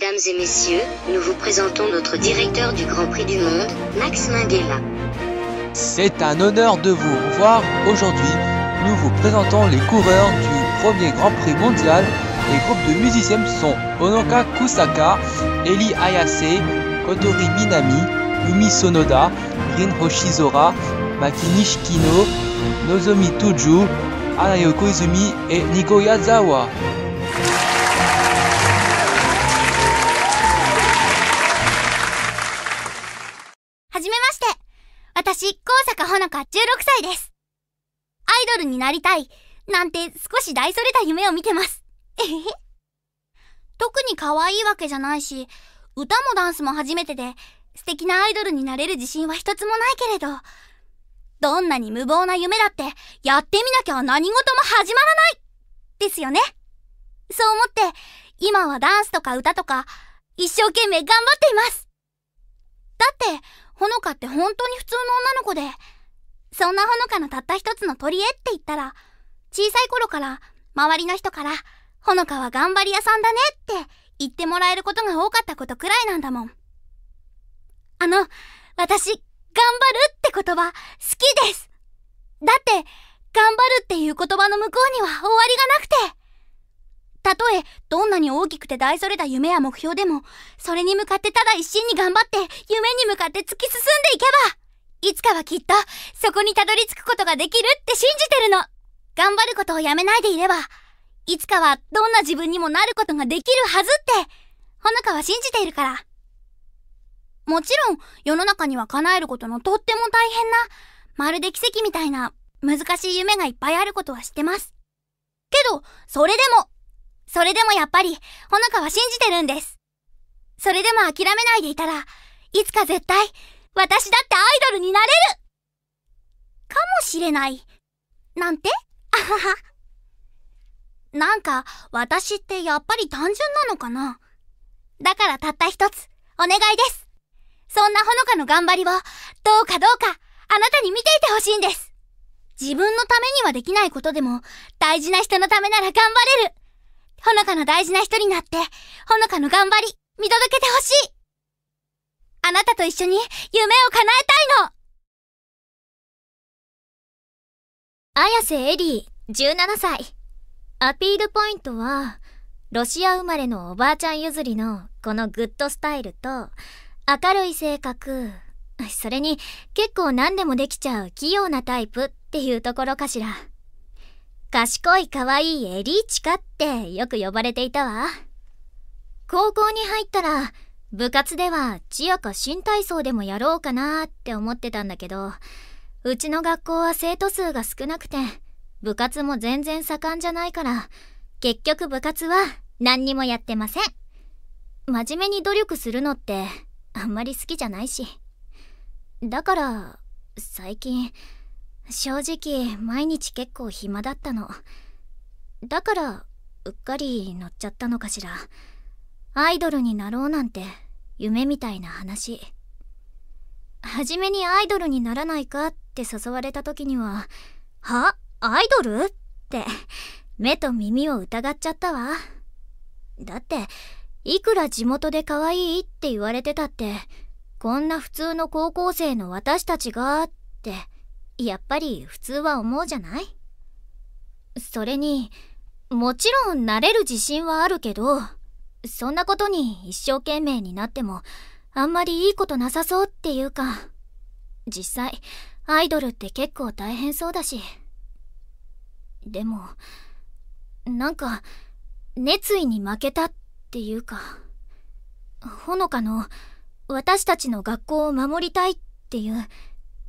Mesdames et messieurs, nous vous présentons notre directeur du Grand Prix du Monde, Max Minghella. C'est un honneur de vous revoir aujourd'hui. Nous vous présentons les coureurs du premier Grand Prix mondial. Les groupes de musiciens sont Onoka Kusaka, Eli Ayase, Kotori Minami, Yumi Sonoda, Rin Hoshizora, Maki Kino, Nozomi Tuju, Anayoko Izumi et Niko Yazawa. 坂ほのか16歳です。アイドルになりたい、なんて少し大それた夢を見てます。えへへ。特に可愛いわけじゃないし、歌もダンスも初めてで、素敵なアイドルになれる自信は一つもないけれど、どんなに無謀な夢だって、やってみなきゃ何事も始まらないですよね。そう思って、今はダンスとか歌とか、一生懸命頑張っています。だって、ほのかって本当に普通の女の子で、そんなほのかのたった一つの取り柄って言ったら、小さい頃から周りの人から、ほのかは頑張り屋さんだねって言ってもらえることが多かったことくらいなんだもん。あの、私、頑張るって言葉、好きですだって、頑張るっていう言葉の向こうには終わりがなくてたとえどんなに大きくて大それた夢や目標でも、それに向かってただ一心に頑張って夢に向かって突き進んでいけば、いつかはきっとそこにたどり着くことができるって信じてるの。頑張ることをやめないでいれば、いつかはどんな自分にもなることができるはずって、ほのかは信じているから。もちろん世の中には叶えることのとっても大変な、まるで奇跡みたいな難しい夢がいっぱいあることは知ってます。けど、それでもそれでもやっぱり、ほのかは信じてるんです。それでも諦めないでいたら、いつか絶対、私だってアイドルになれるかもしれない。なんてあはは。なんか、私ってやっぱり単純なのかなだからたった一つ、お願いです。そんなほのかの頑張りを、どうかどうか、あなたに見ていてほしいんです。自分のためにはできないことでも、大事な人のためなら頑張れる。ほのかの大事な人になって、ほのかの頑張り、見届けてほしいあなたと一緒に夢を叶えたいの綾瀬エリー、17歳。アピールポイントは、ロシア生まれのおばあちゃん譲りのこのグッドスタイルと、明るい性格、それに結構何でもできちゃう器用なタイプっていうところかしら。賢い可愛いエリーチカってよく呼ばれていたわ。高校に入ったら、部活ではチアか新体操でもやろうかなって思ってたんだけど、うちの学校は生徒数が少なくて、部活も全然盛んじゃないから、結局部活は何にもやってません。真面目に努力するのってあんまり好きじゃないし。だから、最近、正直毎日結構暇だったのだからうっかり乗っちゃったのかしらアイドルになろうなんて夢みたいな話初めにアイドルにならないかって誘われた時には「はアイドル?」って目と耳を疑っちゃったわだっていくら地元で可愛いって言われてたってこんな普通の高校生の私たちがって。やっぱり普通は思うじゃないそれに、もちろん慣れる自信はあるけど、そんなことに一生懸命になっても、あんまりいいことなさそうっていうか、実際、アイドルって結構大変そうだし。でも、なんか、熱意に負けたっていうか、ほのかの、私たちの学校を守りたいっていう、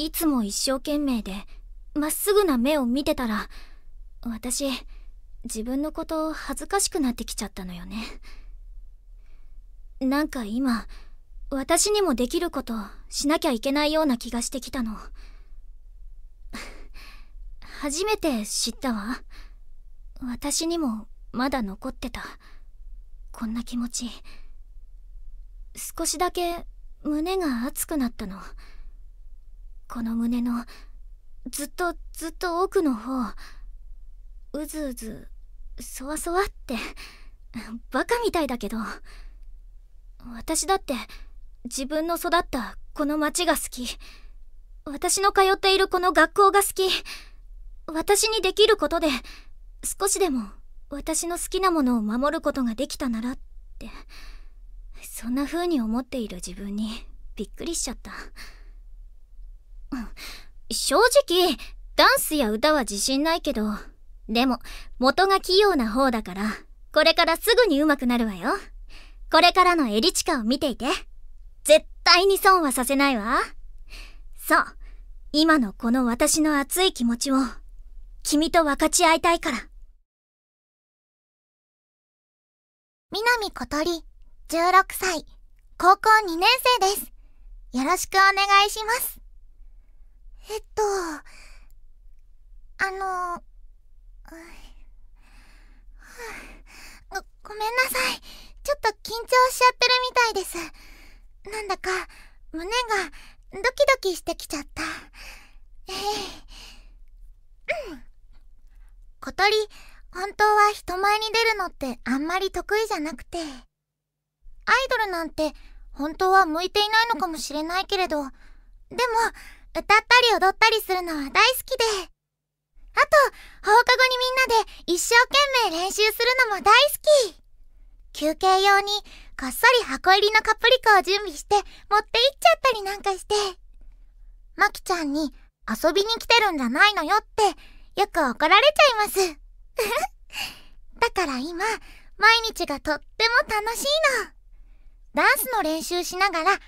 いつも一生懸命でまっすぐな目を見てたら私自分のこと恥ずかしくなってきちゃったのよねなんか今私にもできることしなきゃいけないような気がしてきたの初めて知ったわ私にもまだ残ってたこんな気持ち少しだけ胸が熱くなったの。この胸のずっとずっと奥の方うずうずそわそわってバカみたいだけど私だって自分の育ったこの町が好き私の通っているこの学校が好き私にできることで少しでも私の好きなものを守ることができたならってそんな風に思っている自分にびっくりしちゃった。正直、ダンスや歌は自信ないけど、でも、元が器用な方だから、これからすぐに上手くなるわよ。これからのエリチカを見ていて。絶対に損はさせないわ。そう。今のこの私の熱い気持ちを、君と分かち合いたいから。南小鳥、16歳、高校2年生です。よろしくお願いします。えっとあのごごめんなさいちょっと緊張しちゃってるみたいですなんだか胸がドキドキしてきちゃったええうん小鳥本当は人前に出るのってあんまり得意じゃなくてアイドルなんて本当は向いていないのかもしれないけれどでも歌ったり踊ったりするのは大好きで。あと、放課後にみんなで一生懸命練習するのも大好き。休憩用にこっそり箱入りのカプリカを準備して持って行っちゃったりなんかして。まきちゃんに遊びに来てるんじゃないのよってよく怒られちゃいます。だから今、毎日がとっても楽しいの。ダンスの練習しながら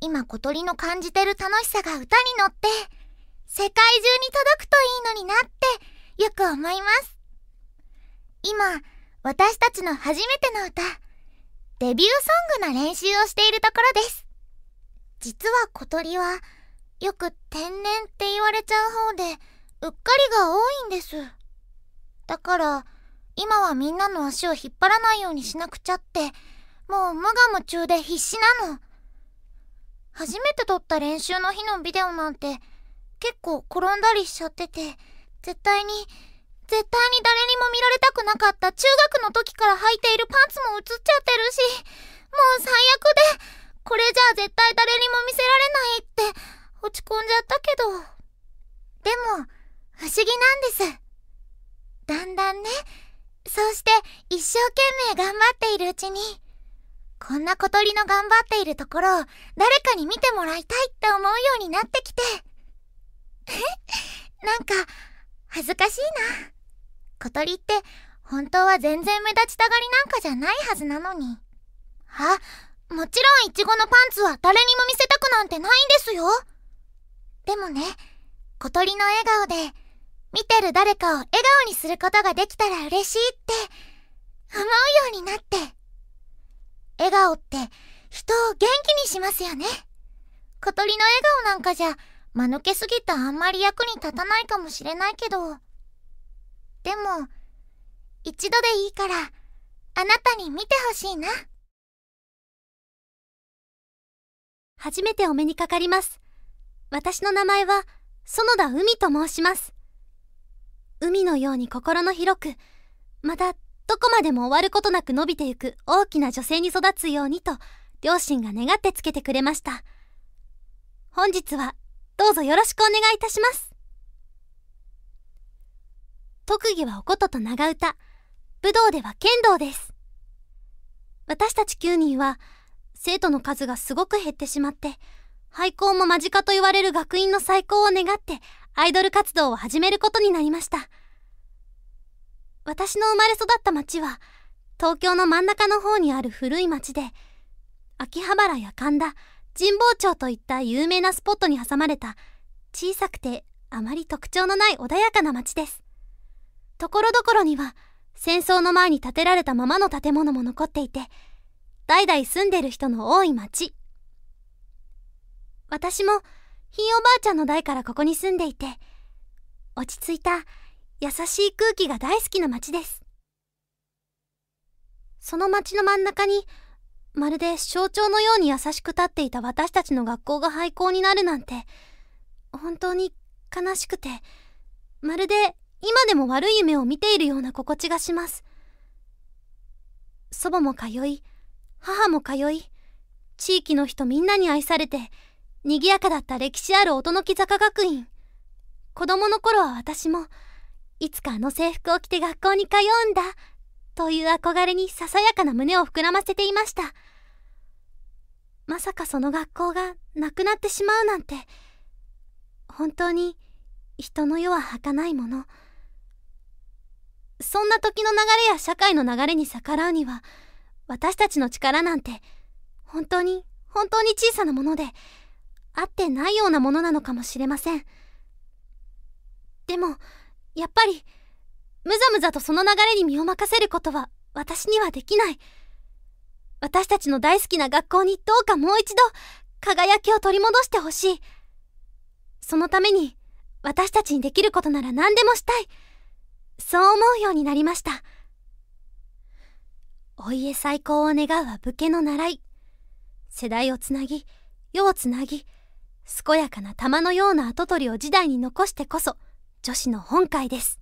今小鳥の感じてる楽しさが歌に乗って世界中に届くといいのになってよく思います今私たちの初めての歌デビューソングの練習をしているところです実は小鳥はよく天然って言われちゃう方でうっかりが多いんですだから今はみんなの足を引っ張らないようにしなくちゃってもう無我夢中で必死なの初めて撮った練習の日のビデオなんて結構転んだりしちゃってて絶対に絶対に誰にも見られたくなかった中学の時から履いているパンツも映っちゃってるしもう最悪でこれじゃあ絶対誰にも見せられないって落ち込んじゃったけどでも不思議なんですだんだんねそうして一生懸命頑張っているうちにこんな小鳥の頑張っているところを誰かに見てもらいたいって思うようになってきて。えなんか、恥ずかしいな。小鳥って本当は全然目立ちたがりなんかじゃないはずなのに。あ、もちろんイチゴのパンツは誰にも見せたくなんてないんですよ。でもね、小鳥の笑顔で、見てる誰かを笑顔にすることができたら嬉しいって、思うようになって。笑顔って人を元気にしますよね。小鳥の笑顔なんかじゃ、間抜けすぎてあんまり役に立たないかもしれないけど。でも、一度でいいから、あなたに見てほしいな。初めてお目にかかります。私の名前は、園田海と申します。海のように心の広く、またどこまでも終わることなく伸びてゆく大きな女性に育つようにと、両親が願ってつけてくれました。本日は、どうぞよろしくお願いいたします。特技はおことと長唄、武道では剣道です。私たち9人は、生徒の数がすごく減ってしまって、廃校も間近と言われる学院の再興を願って、アイドル活動を始めることになりました。私の生まれ育った町は、東京の真ん中の方にある古い町で、秋葉原や神田、神保町といった有名なスポットに挟まれた、小さくてあまり特徴のない穏やかな町です。ところどころには、戦争の前に建てられたままの建物も残っていて、代々住んでる人の多い町。私も、ひいおばあちゃんの代からここに住んでいて、落ち着いた優しい空気が大好きな街ですその街の真ん中にまるで象徴のように優しく立っていた私たちの学校が廃校になるなんて本当に悲しくてまるで今でも悪い夢を見ているような心地がします祖母も通い母も通い地域の人みんなに愛されて賑やかだった歴史ある音の木坂学院子供の頃は私もいつかあの制服を着て学校に通うんだ、という憧れにささやかな胸を膨らませていました。まさかその学校がなくなってしまうなんて、本当に人の世は儚いもの。そんな時の流れや社会の流れに逆らうには、私たちの力なんて、本当に、本当に小さなもので、合ってないようなものなのかもしれません。でも、やっぱり、むざむざとその流れに身を任せることは私にはできない。私たちの大好きな学校にどうかもう一度輝きを取り戻してほしい。そのために私たちにできることなら何でもしたい。そう思うようになりました。お家再興を願うは武家の習い。世代をつなぎ、世をつなぎ、健やかな玉のような跡取りを時代に残してこそ、女子の本会です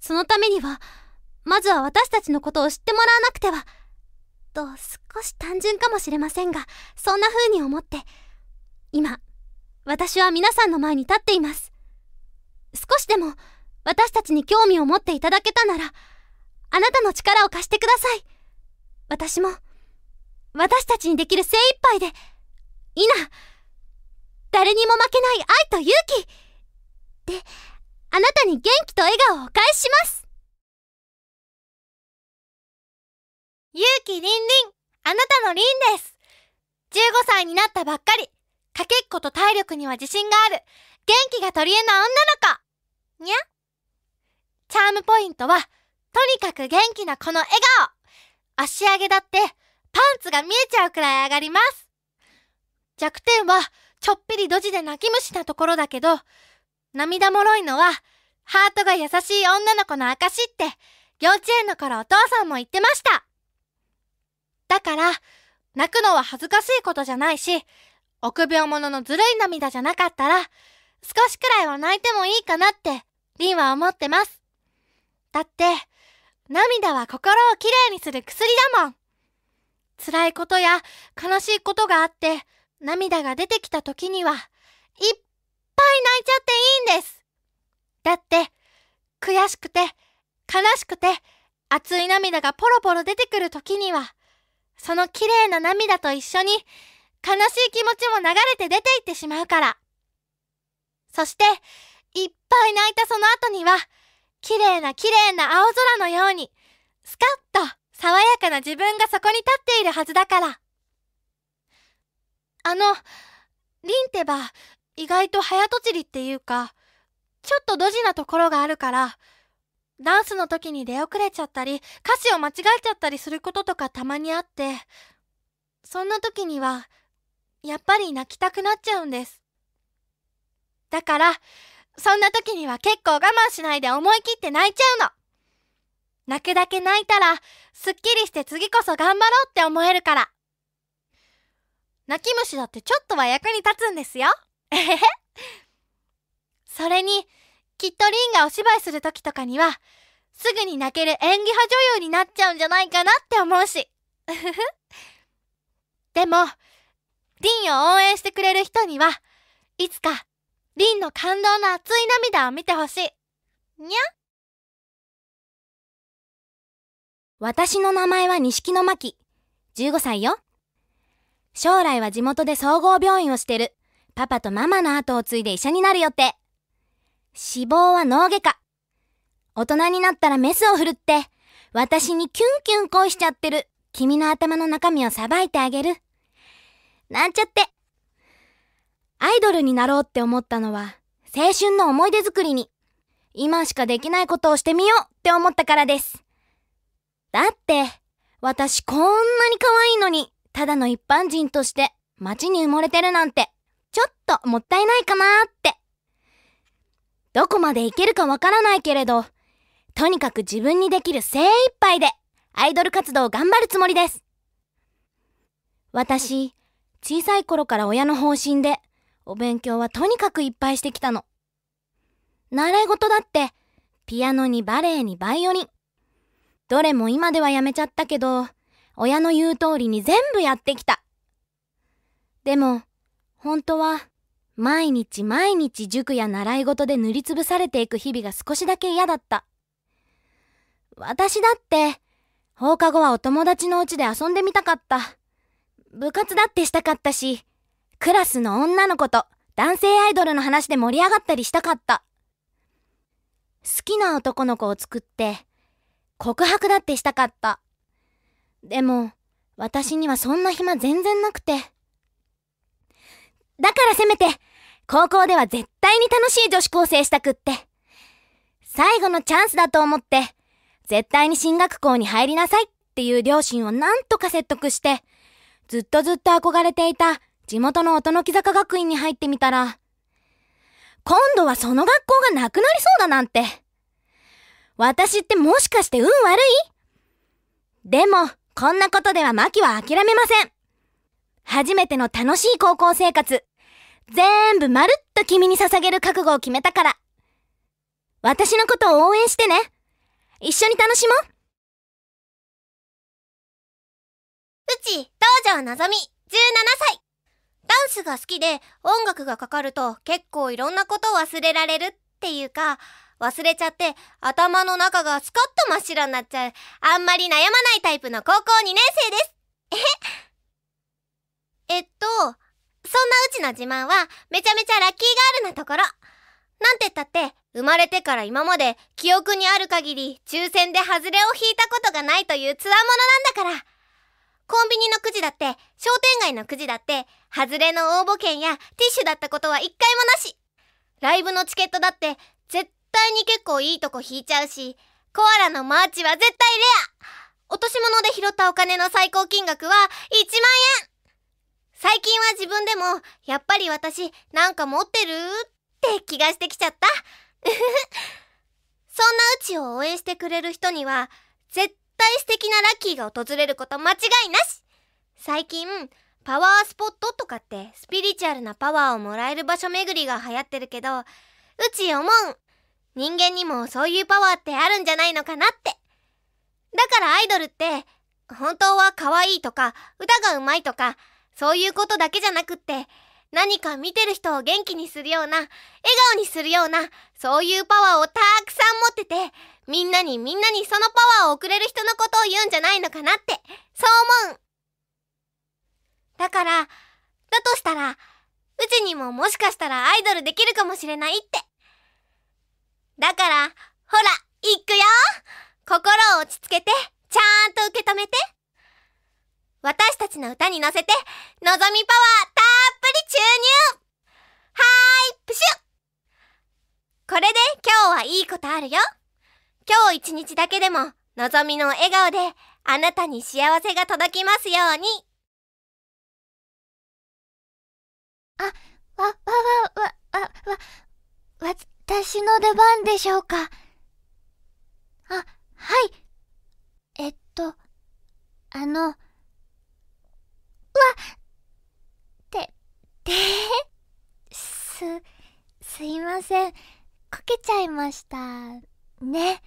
そのためにはまずは私たちのことを知ってもらわなくてはと少し単純かもしれませんがそんな風に思って今私は皆さんの前に立っています少しでも私たちに興味を持っていただけたならあなたの力を貸してください私も私たちにできる精一杯でいな誰にも負けない愛と勇気ってあなたに元気と笑顔をお返しします勇気りんりんあなたのりんです15歳になったばっかりかけっこと体力には自信がある元気が取り柄の女の子にゃチャームポイントはとにかく元気なこの笑顔足上げだってパンツが見えちゃうくらい上がります弱点はちょっぴりドジで泣き虫なところだけど涙もろいのは、ハートが優しい女の子の証って、幼稚園の頃お父さんも言ってました。だから、泣くのは恥ずかしいことじゃないし、臆病者のずるい涙じゃなかったら、少しくらいは泣いてもいいかなって、リンは思ってます。だって、涙は心をきれいにする薬だもん。辛いことや悲しいことがあって、涙が出てきた時には、一ぱい泣いちゃっていいんです。だって、悔しくて、悲しくて、熱い涙がポロポロ出てくる時には、その綺麗な涙と一緒に、悲しい気持ちも流れて出ていってしまうから。そして、いっぱい泣いたその後には、綺麗な綺麗な青空のように、スカッと爽やかな自分がそこに立っているはずだから。あの、リンってば、意外と早とちりっていうか、ちょっとドジなところがあるから、ダンスの時に出遅れちゃったり、歌詞を間違えちゃったりすることとかたまにあって、そんな時には、やっぱり泣きたくなっちゃうんです。だから、そんな時には結構我慢しないで思い切って泣いちゃうの。泣くだけ泣いたら、すっきりして次こそ頑張ろうって思えるから。泣き虫だってちょっとは役に立つんですよ。えへへ。それに、きっとリンがお芝居する時とかには、すぐに泣ける演技派女優になっちゃうんじゃないかなって思うし。でも、リンを応援してくれる人には、いつか、リンの感動の熱い涙を見てほしい。にゃ私の名前は錦の巻15歳よ。将来は地元で総合病院をしてる。パパとママの後を継いで医者になる予定。死亡は脳外科。大人になったらメスを振るって、私にキュンキュン恋しちゃってる。君の頭の中身をさばいてあげる。なんちゃって。アイドルになろうって思ったのは、青春の思い出作りに、今しかできないことをしてみようって思ったからです。だって、私こんなに可愛いのに、ただの一般人として街に埋もれてるなんて。ちょっともったいないかなって。どこまでいけるかわからないけれど、とにかく自分にできる精一杯でアイドル活動を頑張るつもりです。私、小さい頃から親の方針で、お勉強はとにかくいっぱいしてきたの。習い事だって、ピアノにバレエにバイオリン。どれも今ではやめちゃったけど、親の言う通りに全部やってきた。でも、本当は、毎日毎日塾や習い事で塗りつぶされていく日々が少しだけ嫌だった。私だって、放課後はお友達のうちで遊んでみたかった。部活だってしたかったし、クラスの女の子と男性アイドルの話で盛り上がったりしたかった。好きな男の子を作って、告白だってしたかった。でも、私にはそんな暇全然なくて。だからせめて、高校では絶対に楽しい女子高生したくって。最後のチャンスだと思って、絶対に進学校に入りなさいっていう両親をなんとか説得して、ずっとずっと憧れていた地元の音の木坂学院に入ってみたら、今度はその学校がなくなりそうだなんて。私ってもしかして運悪いでも、こんなことではマキは諦めません。初めての楽しい高校生活。全部まるっと君に捧げる覚悟を決めたから。私のことを応援してね。一緒に楽しもう。うち、道場のぞみ、17歳。ダンスが好きで音楽がかかると結構いろんなことを忘れられるっていうか、忘れちゃって頭の中がスカッと真っ白になっちゃう、あんまり悩まないタイプの高校2年生です。えへえっと、そんなうちの自慢は、めちゃめちゃラッキーガールなところ。なんてったって、生まれてから今まで記憶にある限り抽選で外れを引いたことがないという強者なんだから。コンビニのくじだって、商店街のくじだって、外れの応募券やティッシュだったことは一回もなし。ライブのチケットだって、絶対に結構いいとこ引いちゃうし、コアラのマーチは絶対レア落とし物で拾ったお金の最高金額は1万円最近は自分でも、やっぱり私、なんか持ってるって気がしてきちゃった。そんなうちを応援してくれる人には、絶対素敵なラッキーが訪れること間違いなし最近、パワースポットとかってスピリチュアルなパワーをもらえる場所巡りが流行ってるけど、うち思う人間にもそういうパワーってあるんじゃないのかなって。だからアイドルって、本当は可愛いとか、歌が上手いとか、そういうことだけじゃなくって何か見てる人を元気にするような笑顔にするようなそういうパワーをたくさん持っててみんなにみんなにそのパワーをくれる人のことを言うんじゃないのかなってそう思うだからだとしたらうちにももしかしたらアイドルできるかもしれないってだからほら行くよ心を落ち着けてちゃんと受け止めて私たちの歌に乗せて、のぞみパワーたっぷり注入はーい、プシュこれで今日はいいことあるよ。今日一日だけでも、のぞみの笑顔で、あなたに幸せが届きますように。あ、わ、わ、わ、わ、わ、わ、わ、私の出番でしょうか。あ、はい。えっと、あの、て、す、すいません。こけちゃいました。ね。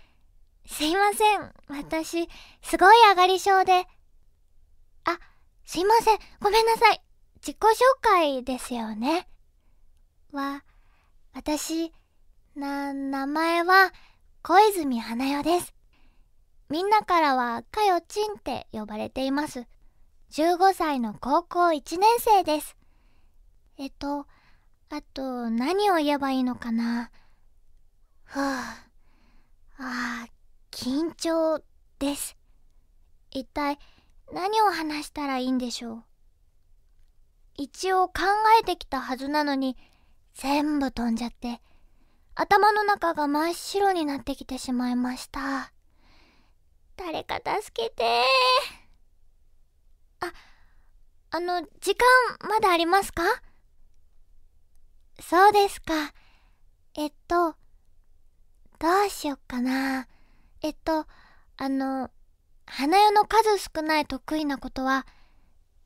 すいません。私、すごい上がり症で。あ、すいません。ごめんなさい。自己紹介ですよね。は、私、な、名前は、小泉花代です。みんなからは、かよちんって呼ばれています。15歳の高校1年生です。えっと、あと何を言えばいいのかな。ふぅ。ああ、緊張です。一体何を話したらいいんでしょう。一応考えてきたはずなのに、全部飛んじゃって、頭の中が真っ白になってきてしまいました。誰か助けてあ、あの、時間まだありますかそうですか。えっと、どうしよっかな。えっと、あの、花代の数少ない得意なことは、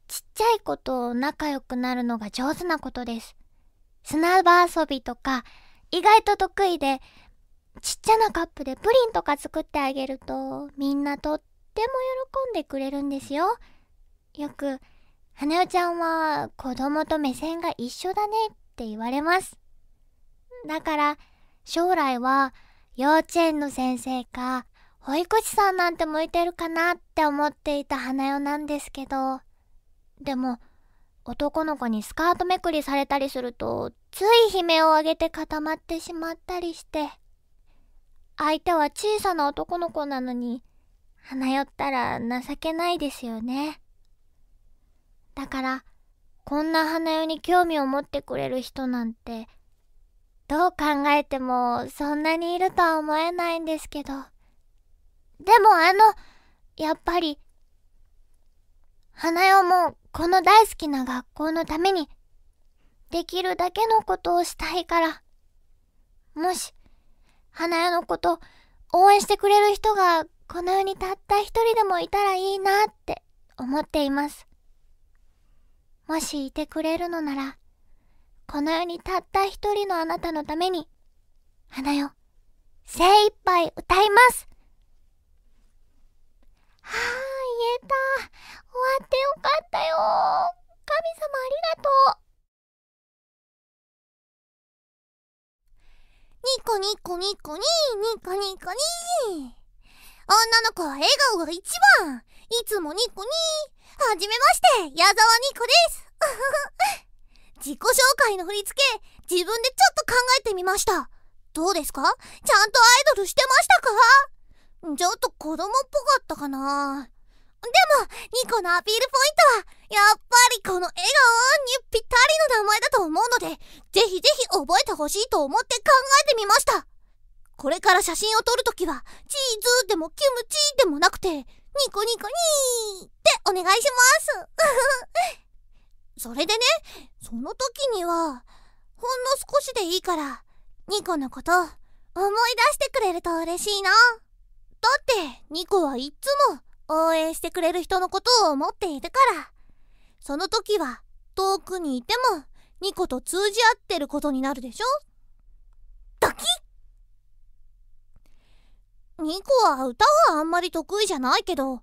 ちっちゃい子と仲良くなるのが上手なことです。砂場遊びとか、意外と得意で、ちっちゃなカップでプリンとか作ってあげると、みんなとっても喜んでくれるんですよ。よく、花代ちゃんは子供と目線が一緒だねって言われます。だから、将来は幼稚園の先生か、保育士さんなんて向いてるかなって思っていた花代なんですけど、でも、男の子にスカートめくりされたりすると、つい悲鳴を上げて固まってしまったりして、相手は小さな男の子なのに、花よったら情けないですよね。だからこんな花代に興味を持ってくれる人なんてどう考えてもそんなにいるとは思えないんですけどでもあのやっぱり花代もこの大好きな学校のためにできるだけのことをしたいからもし花代のこと応援してくれる人がこの世にたった一人でもいたらいいなって思っています。もしいてくれるのなら、この世にたった一人のあなたのために、花よ、精一杯歌いますはあ、言えた。終わってよかったよ。神様ありがとう。ニコニコニコニー、ニコニコニー。女の子は笑顔が一番いつもニッコにはじめまして、矢沢ニコです 自己紹介の振り付け、自分でちょっと考えてみました。どうですかちゃんとアイドルしてましたかちょっと子供っぽかったかなでも、ニコのアピールポイントは、やっぱりこの笑顔にぴったりの名前だと思うので、ぜひぜひ覚えてほしいと思って考えてみました。これから写真を撮るときは、チーズでもキムチでもなくて、ニコニコニーってお願いします それでね、その時には、ほんの少しでいいから、ニコのこと、思い出してくれると嬉しいな。だって、ニコはいっつも応援してくれる人のことを思っているから。その時は、遠くにいても、ニコと通じ合ってることになるでしょドキッニコは歌はあんまり得意じゃないけど、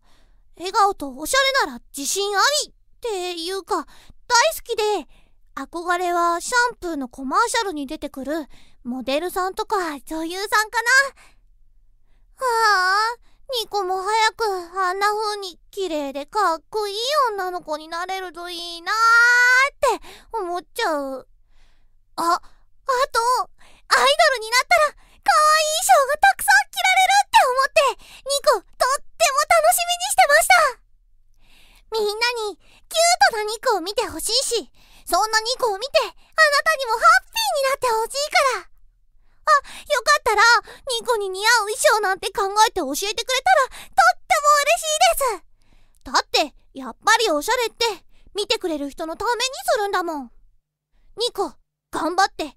笑顔とおしゃれなら自信ありっていうか、大好きで、憧れはシャンプーのコマーシャルに出てくるモデルさんとか女優さんかな。はあ、ニコも早くあんな風に綺麗でかっこいい女の子になれるといいなーって思っちゃう。あ、あと、アイドルになったらい装がたくさん着られるって思って、ニコ、とっても楽しみにしてましたみんなに、キュートなニコを見てほしいし、そんなニコを見て、あなたにもハッピーになってほしいから。あ、よかったら、ニコに似合う衣装なんて考えて教えてくれたら、とっても嬉しいですだって、やっぱりおしゃれって、見てくれる人のためにするんだもん。ニコ、頑張って、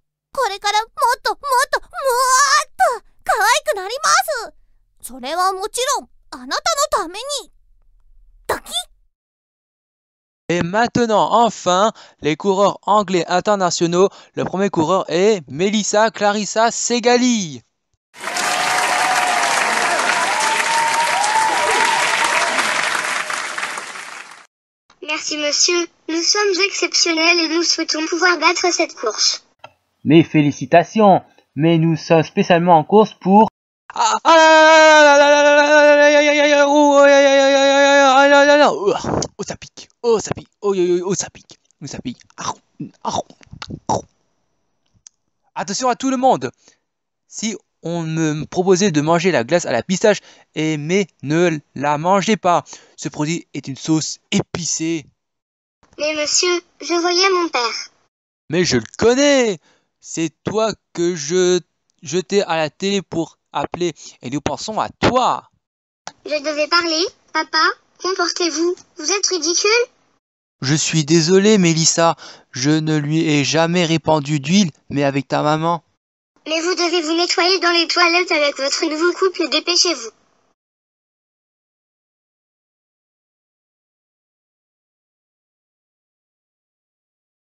Et maintenant, enfin, les coureurs anglais internationaux. Le premier coureur est Melissa Clarissa Segali. Merci monsieur, nous sommes exceptionnels et nous souhaitons pouvoir battre cette course. Mais félicitations, mais nous sommes spécialement en course pour... Oh ça pique, oh ça pique, oh, oh, ça pique, oh ça pique. Attention à tout le monde. Si on me proposait de manger la glace à la pistache, et mais ne la mangez pas. Ce produit est une sauce épicée. Mais monsieur, je voyais mon père. Mais je le connais c'est toi que je jetais à la télé pour appeler, et nous pensons à toi. Je devais parler, papa, comportez-vous, vous êtes ridicule. Je suis désolé, Mélissa, je ne lui ai jamais répandu d'huile, mais avec ta maman. Mais vous devez vous nettoyer dans les toilettes avec votre nouveau couple, dépêchez-vous.